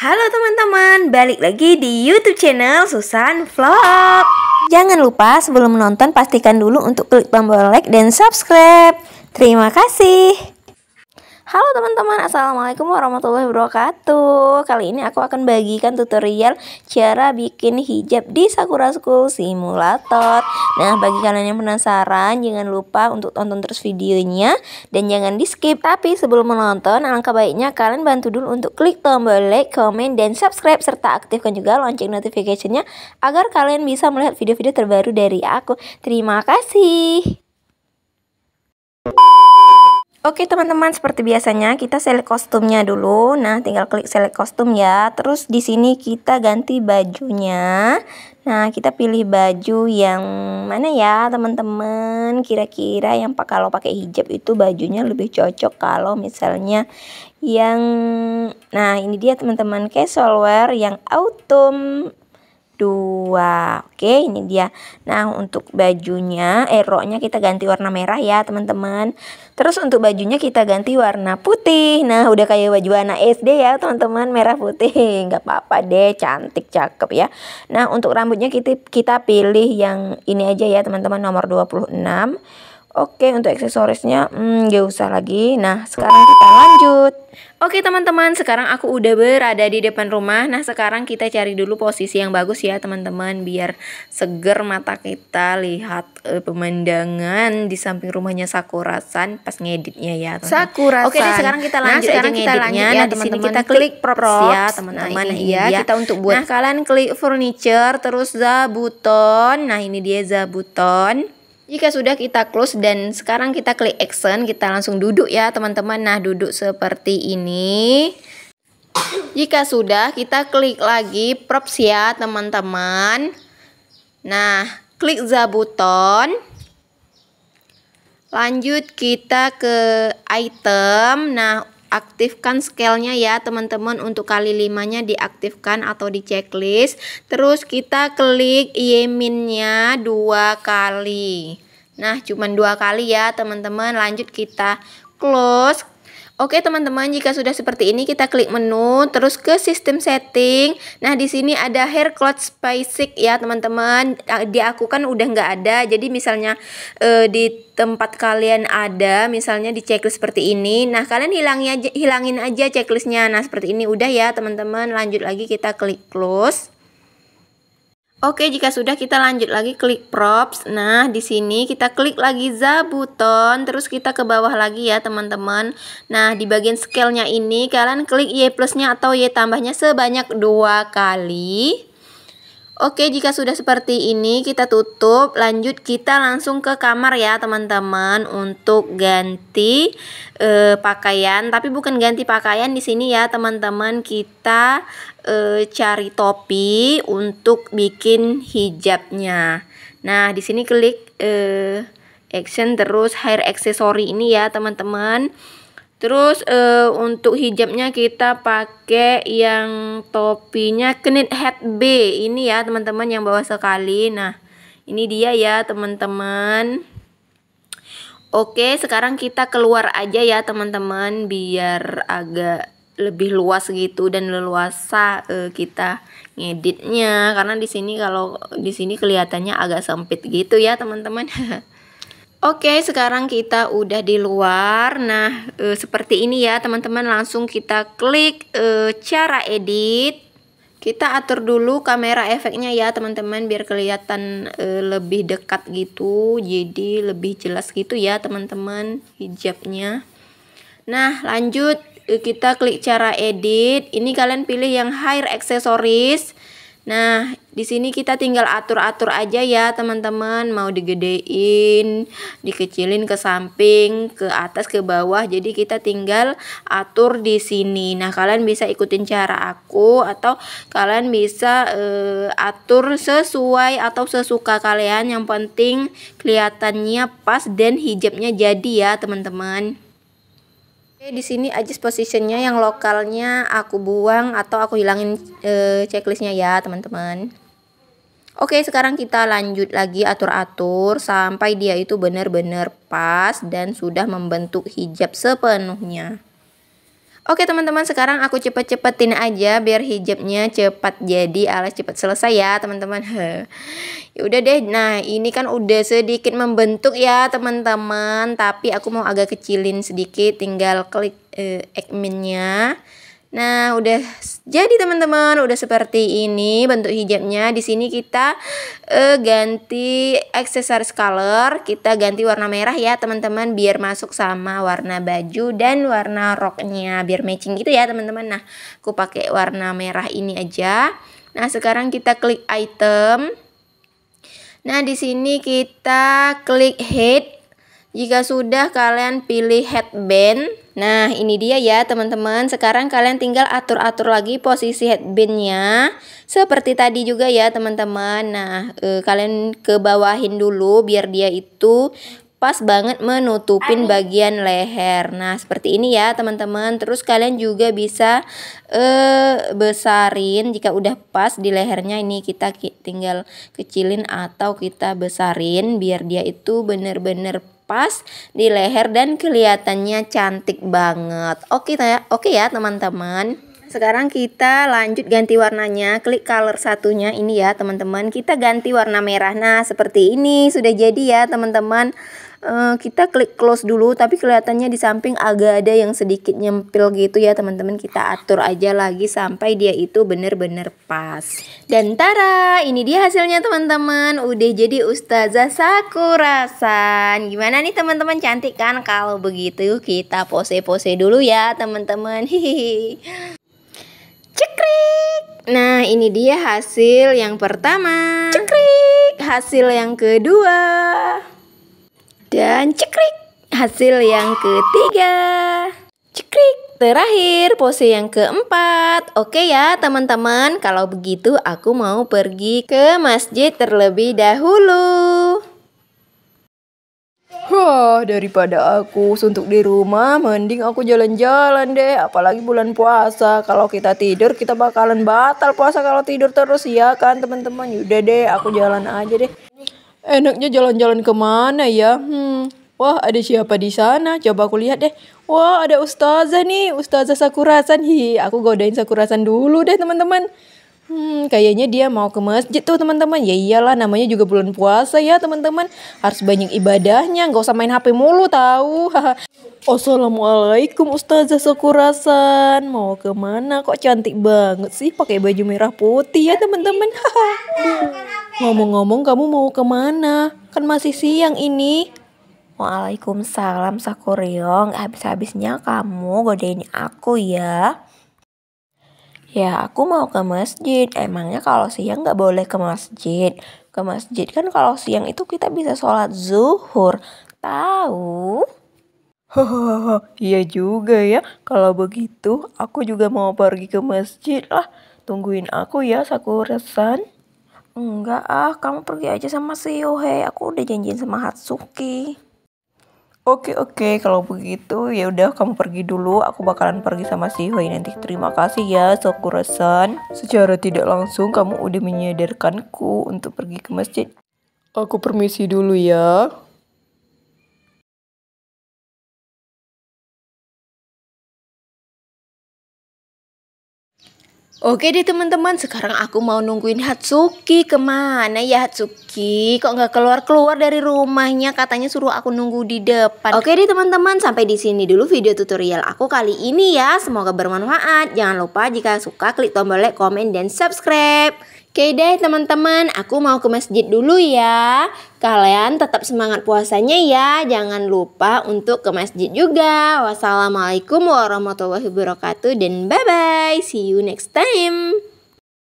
Halo teman-teman, balik lagi di YouTube channel Susan Vlog. Jangan lupa sebelum menonton pastikan dulu untuk klik tombol like dan subscribe. Terima kasih. Halo teman-teman, Assalamualaikum warahmatullahi wabarakatuh Kali ini aku akan bagikan tutorial cara bikin hijab di Sakura School Simulator Nah, bagi kalian yang penasaran, jangan lupa untuk tonton terus videonya Dan jangan di skip Tapi sebelum menonton, alangkah baiknya kalian bantu dulu untuk klik tombol like, komen, dan subscribe Serta aktifkan juga lonceng notifikasinya Agar kalian bisa melihat video-video terbaru dari aku Terima kasih Oke teman-teman, seperti biasanya kita select kostumnya dulu. Nah, tinggal klik select kostum ya. Terus di sini kita ganti bajunya. Nah, kita pilih baju yang mana ya, teman-teman? Kira-kira yang kalau pakai hijab itu bajunya lebih cocok kalau misalnya yang nah, ini dia teman-teman casual wear yang autumn dua oke ini dia nah untuk bajunya eroknya eh, kita ganti warna merah ya teman-teman terus untuk bajunya kita ganti warna putih nah udah kayak baju anak SD ya teman-teman merah putih nggak apa-apa deh cantik cakep ya nah untuk rambutnya kita kita pilih yang ini aja ya teman-teman nomor 26 Oke untuk aksesorisnya hmm, gak usah lagi Nah sekarang kita lanjut Oke teman-teman sekarang aku udah berada di depan rumah Nah sekarang kita cari dulu posisi yang bagus ya teman-teman Biar seger mata kita lihat uh, pemandangan di samping rumahnya Sakurasan Pas ngeditnya ya teman-teman Sakurasan Oke deh sekarang kita lanjut nah, sekarang kita nah, lanjut nah, ya, Nah teman sini kita klik props, ya teman-teman Nah iya, iya. kita untuk buat Nah kalian klik furniture terus zabuton Nah ini dia zabuton jika sudah kita close dan sekarang kita klik action, kita langsung duduk ya teman-teman. Nah, duduk seperti ini. Jika sudah, kita klik lagi props ya teman-teman. Nah, klik the button. Lanjut kita ke item. Nah, aktifkan scale-nya ya teman-teman untuk kali limanya diaktifkan atau di checklist terus kita klik yeminnya dua kali nah cuman dua kali ya teman-teman lanjut kita close Oke teman-teman, jika sudah seperti ini kita klik menu, terus ke sistem setting. Nah di sini ada hair cloth basic ya teman-teman. Di aku kan udah nggak ada, jadi misalnya e, di tempat kalian ada, misalnya di checklist seperti ini. Nah kalian hilangin aja, hilangin aja checklistnya. Nah seperti ini udah ya teman-teman. Lanjut lagi kita klik close. Oke, jika sudah kita lanjut lagi klik props. Nah, di sini kita klik lagi za button, terus kita ke bawah lagi ya, teman-teman. Nah, di bagian scale-nya ini kalian klik Y plus-nya atau Y tambahnya sebanyak dua kali. Oke, jika sudah seperti ini kita tutup. Lanjut kita langsung ke kamar ya, teman-teman, untuk ganti e, pakaian. Tapi bukan ganti pakaian di sini ya, teman-teman. Kita e, cari topi untuk bikin hijabnya. Nah, di sini klik e, action terus hair accessory ini ya, teman-teman. Terus e, untuk hijabnya kita pakai yang topinya knit head B ini ya teman-teman yang bawah sekali. Nah ini dia ya teman-teman. Oke sekarang kita keluar aja ya teman-teman biar agak lebih luas gitu dan leluasa e, kita ngeditnya karena di sini kalau di sini kelihatannya agak sempit gitu ya teman-teman. Oke, sekarang kita udah di luar. Nah, e, seperti ini ya, teman-teman. Langsung kita klik e, cara edit. Kita atur dulu kamera efeknya ya, teman-teman, biar kelihatan e, lebih dekat gitu. Jadi lebih jelas gitu ya, teman-teman, hijabnya. Nah, lanjut e, kita klik cara edit. Ini kalian pilih yang higher accessories. Nah, di sini kita tinggal atur-atur aja ya, teman-teman. Mau digedein, dikecilin ke samping, ke atas, ke bawah. Jadi kita tinggal atur di sini. Nah, kalian bisa ikutin cara aku atau kalian bisa uh, atur sesuai atau sesuka kalian. Yang penting kelihatannya pas dan hijabnya jadi ya, teman-teman. Oke, di sini adjust positionnya yang lokalnya aku buang atau aku hilangin e, checklistnya ya teman-teman. Oke, sekarang kita lanjut lagi atur-atur sampai dia itu benar-benar pas dan sudah membentuk hijab sepenuhnya. Oke teman-teman sekarang aku cepet-cepetin aja biar hijabnya cepat jadi alas cepat selesai ya teman-teman ya udah deh nah ini kan udah sedikit membentuk ya teman-teman tapi aku mau agak kecilin sedikit tinggal klik eh, adminnya Nah, udah jadi teman-teman, udah seperti ini bentuk hijabnya. Di sini kita uh, ganti aksesoris color, kita ganti warna merah ya, teman-teman, biar masuk sama warna baju dan warna roknya, biar matching gitu ya, teman-teman. Nah, aku pakai warna merah ini aja. Nah, sekarang kita klik item. Nah, di sini kita klik head. Jika sudah kalian pilih headband Nah ini dia ya teman-teman sekarang kalian tinggal atur-atur lagi posisi headbandnya seperti tadi juga ya teman-teman Nah e, kalian ke bawahin dulu biar dia itu pas banget menutupin bagian leher. Nah, seperti ini ya, teman-teman. Terus kalian juga bisa e, besarin jika udah pas di lehernya ini kita tinggal kecilin atau kita besarin biar dia itu bener-bener pas di leher dan kelihatannya cantik banget. Oke ya, oke ya teman-teman. Sekarang kita lanjut ganti warnanya. Klik color satunya ini ya, teman-teman. Kita ganti warna merah. Nah, seperti ini sudah jadi ya, teman-teman. Eh, kita klik close dulu tapi kelihatannya di samping agak ada yang sedikit nyempil gitu ya teman-teman kita atur aja lagi sampai dia itu benar-benar pas dan tara ini dia hasilnya teman-teman udah jadi ustazah sakurasan gimana nih teman-teman cantik kan kalau begitu kita pose-pose dulu ya teman-teman hihihi cekrik nah ini dia hasil yang pertama cekrik hasil yang kedua dan cekrik, hasil yang ketiga. Cekrik, terakhir pose yang keempat. Oke ya teman-teman, kalau begitu aku mau pergi ke masjid terlebih dahulu. Wah, daripada aku suntuk di rumah, mending aku jalan-jalan deh. Apalagi bulan puasa. Kalau kita tidur, kita bakalan batal puasa kalau tidur terus ya kan teman-teman. Yaudah deh, aku jalan aja deh. Enaknya jalan-jalan kemana ya? Hmm, wah ada siapa di sana? Coba aku lihat deh. Wah ada ustazah nih, ustazah Sakurasan. Hi, aku godain Sakurasan dulu deh teman-teman. Hmm, kayaknya dia mau ke masjid tuh teman-teman. Ya iyalah namanya juga bulan puasa ya teman-teman. Harus banyak ibadahnya, nggak usah main HP mulu tahu. Assalamualaikum Ustazah Sakurasan, Mau ke mana? Kok cantik banget sih pakai baju merah putih ya teman-teman. Ngomong-ngomong kamu mau kemana? Kan masih siang ini. Waalaikumsalam Sakuryong, habis-habisnya kamu godain aku ya. Ya aku mau ke masjid, emangnya kalau siang gak boleh ke masjid. Ke masjid kan kalau siang itu kita bisa sholat zuhur, tahu? Hahaha, iya juga ya. Kalau begitu, aku juga mau pergi ke masjid lah. Tungguin aku ya, Sakurasan. Enggak ah, kamu pergi aja sama si Yohei. Aku udah janjian sama Hatsuki. Oke oke, kalau begitu ya udah kamu pergi dulu. Aku bakalan pergi sama si Yohei nanti. Terima kasih ya Sakura-san. Secara tidak langsung kamu udah menyadarkanku untuk pergi ke masjid. Aku permisi dulu ya. Oke deh teman-teman, sekarang aku mau nungguin Hatsuki kemana ya Hatsuki? Kok nggak keluar-keluar dari rumahnya? Katanya suruh aku nunggu di depan. Oke deh teman-teman, sampai di sini dulu video tutorial aku kali ini ya. Semoga bermanfaat. Jangan lupa jika suka klik tombol like, comment, dan subscribe. Oke deh teman-teman, aku mau ke masjid dulu ya. Kalian tetap semangat puasanya ya. Jangan lupa untuk ke masjid juga. Wassalamualaikum warahmatullahi wabarakatuh dan bye-bye. See you next time.